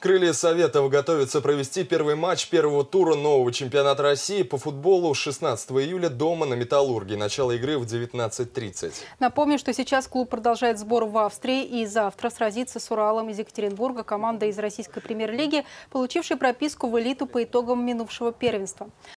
Крылья Советов готовятся провести первый матч первого тура нового чемпионата России по футболу 16 июля дома на Металлурге. Начало игры в 19.30. Напомню, что сейчас клуб продолжает сбор в Австрии и завтра сразится с Уралом из Екатеринбурга команда из российской премьер-лиги, получившей прописку в элиту по итогам минувшего первенства.